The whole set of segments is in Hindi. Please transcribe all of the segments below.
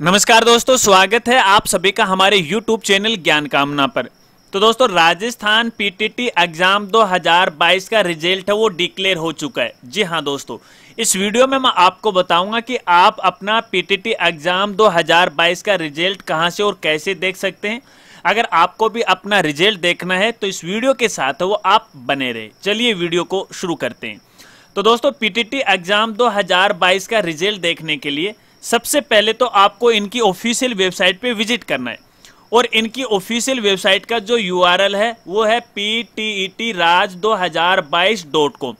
नमस्कार दोस्तों स्वागत है आप सभी का हमारे YouTube चैनल ज्ञान कामना पर तो दोस्तों राजस्थान पीटीटी एग्जाम 2022 का रिजल्ट है वो डिक्लेयर हो चुका है जी हाँ दोस्तों इस वीडियो में मैं आपको बताऊंगा कि आप अपना पीटीटी एग्जाम 2022 का रिजल्ट कहाँ से और कैसे देख सकते हैं अगर आपको भी अपना रिजल्ट देखना है तो इस वीडियो के साथ वो आप बने रहे चलिए वीडियो को शुरू करते हैं तो दोस्तों पीटीटी एग्जाम 2022 का रिजल्ट देखने के लिए सबसे पहले तो आपको इनकी ऑफिशियल वेबसाइट पे विजिट करना है और इनकी ऑफिशियल वेबसाइट का जो यूआरएल है वो है P T E T Raj दो हजार बाईस डॉट कॉम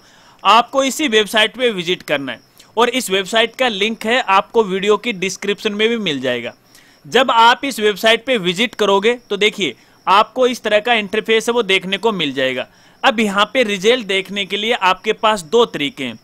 आपको इसी वेबसाइट पे विजिट करना है और इस वेबसाइट का लिंक है आपको वीडियो की डिस्क्रिप्शन में भी मिल जाएगा जब आप इस वेबसाइट पे विजिट करोगे तो देखिए आपको इस तरह का इंटरफेस है वो देखने को मिल जाएगा अब यहाँ पे रिजल्ट देखने के लिए आपके पास दो तरीके हैं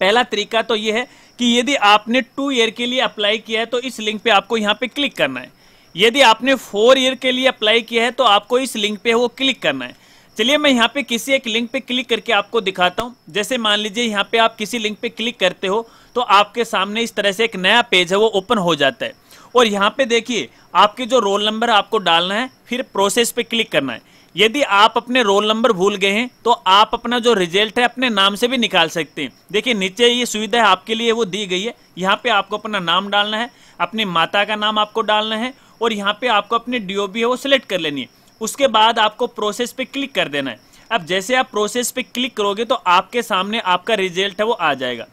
पहला तरीका तो ये है कि यदि आपने टू ईयर के लिए अप्लाई किया है तो इस लिंक पे आपको यहाँ पे क्लिक करना है यदि आपने फोर ईयर के लिए अप्लाई किया है तो आपको इस लिंक पे वो क्लिक करना है चलिए मैं यहाँ पे किसी एक लिंक पे क्लिक करके आपको दिखाता हूँ जैसे मान लीजिए यहाँ पे आप किसी लिंक पे क्लिक करते हो तो आपके सामने इस तरह से एक नया पेज है वो ओपन हो जाता है और यहाँ पे देखिए आपके जो रोल नंबर आपको डालना है फिर प्रोसेस पे क्लिक करना है यदि आप अपने रोल नंबर भूल गए हैं तो आप अपना जो रिजल्ट है अपने नाम से भी निकाल सकते हैं देखिए नीचे ये सुविधा है आपके लिए वो दी गई है यहाँ पे आपको अपना नाम डालना है अपनी माता का नाम आपको डालना है और यहाँ पे आपको अपनी बी है वो सिलेक्ट कर लेनी है उसके बाद आपको प्रोसेस पे क्लिक कर देना है अब जैसे आप प्रोसेस पे क्लिक करोगे तो आपके सामने आपका रिजल्ट है वो आ जाएगा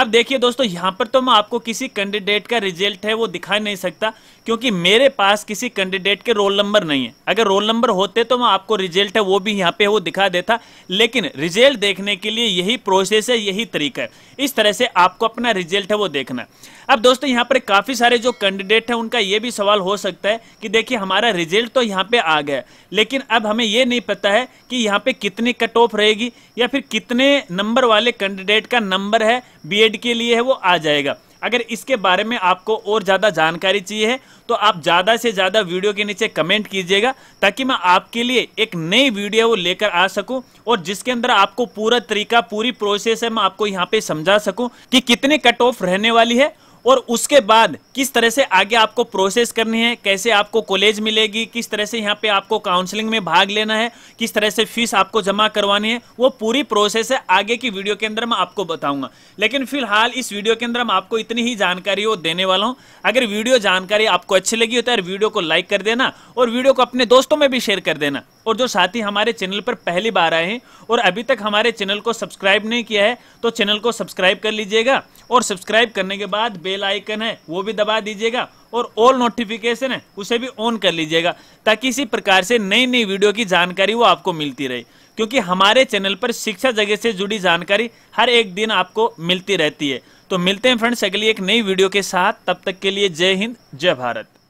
अब देखिए दोस्तों यहाँ पर तो मैं आपको किसी कैंडिडेट का रिजल्ट है वो दिखा नहीं सकता क्योंकि मेरे पास किसी कैंडिडेट के रोल नंबर नहीं है अगर रोल नंबर होते तो मैं आपको रिजल्ट है वो भी यहाँ पे वो दिखा देता लेकिन रिजल्ट देखने के लिए यही प्रोसेस है यही तरीका है इस तरह से आपको अपना रिजल्ट है वो देखना अब दोस्तों यहाँ पर काफ़ी सारे जो कैंडिडेट हैं उनका ये भी सवाल हो सकता है कि देखिए हमारा रिजल्ट तो यहाँ पे आ गया लेकिन अब हमें ये नहीं पता है कि यहाँ पे कितनी कट ऑफ रहेगी या फिर कितने नंबर वाले कैंडिडेट का नंबर है बी बीएड के लिए है वो आ जाएगा अगर इसके बारे में आपको और ज़्यादा जानकारी चाहिए है तो आप ज़्यादा से ज़्यादा वीडियो के नीचे कमेंट कीजिएगा ताकि मैं आपके लिए एक नई वीडियो वो लेकर आ सकूं और जिसके अंदर आपको पूरा तरीका पूरी प्रोसेस है मैं आपको यहाँ पे समझा सकूं कि कितने कट ऑफ रहने वाली है और उसके बाद किस तरह से आगे आपको प्रोसेस करनी है कैसे आपको कॉलेज मिलेगी किस तरह से यहाँ पे आपको काउंसलिंग में भाग लेना है किस तरह से फीस आपको जमा करवानी है वो पूरी प्रोसेस है आगे की वीडियो के अंदर मैं आपको बताऊंगा लेकिन फिलहाल इस वीडियो के अंदर मैं आपको इतनी ही जानकारी वो देने वाला हूँ अगर वीडियो जानकारी आपको अच्छी लगी हो तो यार वीडियो को लाइक कर देना और वीडियो को अपने दोस्तों में भी शेयर कर देना और जो साथी हमारे चैनल पर पहली बार आए हैं और अभी तक हमारे चैनल को सब्सक्राइब नहीं किया है तो चैनल को सब्सक्राइब कर लीजिएगा और सब्सक्राइब करने के बाद बेल आइकन है वो भी दबा दीजिएगा और ऑल नोटिफिकेशन है उसे भी ऑन कर लीजिएगा ताकि इसी प्रकार से नई नई वीडियो की जानकारी वो आपको मिलती रहे क्योंकि हमारे चैनल पर शिक्षा जगह से जुड़ी जानकारी हर एक दिन आपको मिलती रहती है तो मिलते हैं फ्रेंड्स अगली एक नई वीडियो के साथ तब तक के लिए जय हिंद जय भारत